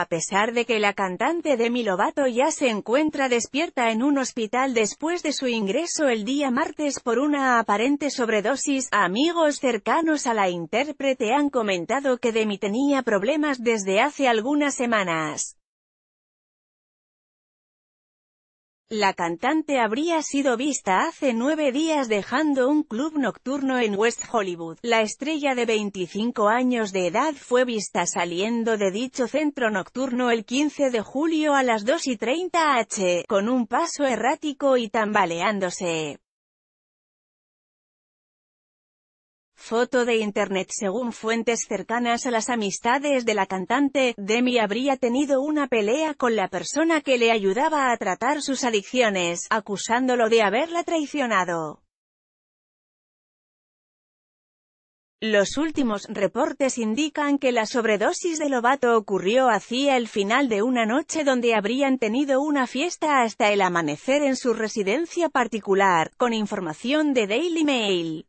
A pesar de que la cantante Demi Lovato ya se encuentra despierta en un hospital después de su ingreso el día martes por una aparente sobredosis, amigos cercanos a la intérprete han comentado que Demi tenía problemas desde hace algunas semanas. La cantante habría sido vista hace nueve días dejando un club nocturno en West Hollywood. La estrella de 25 años de edad fue vista saliendo de dicho centro nocturno el 15 de julio a las 2 y 30 h, con un paso errático y tambaleándose. Foto de internet Según fuentes cercanas a las amistades de la cantante, Demi habría tenido una pelea con la persona que le ayudaba a tratar sus adicciones, acusándolo de haberla traicionado. Los últimos reportes indican que la sobredosis de Lovato ocurrió hacia el final de una noche donde habrían tenido una fiesta hasta el amanecer en su residencia particular, con información de Daily Mail.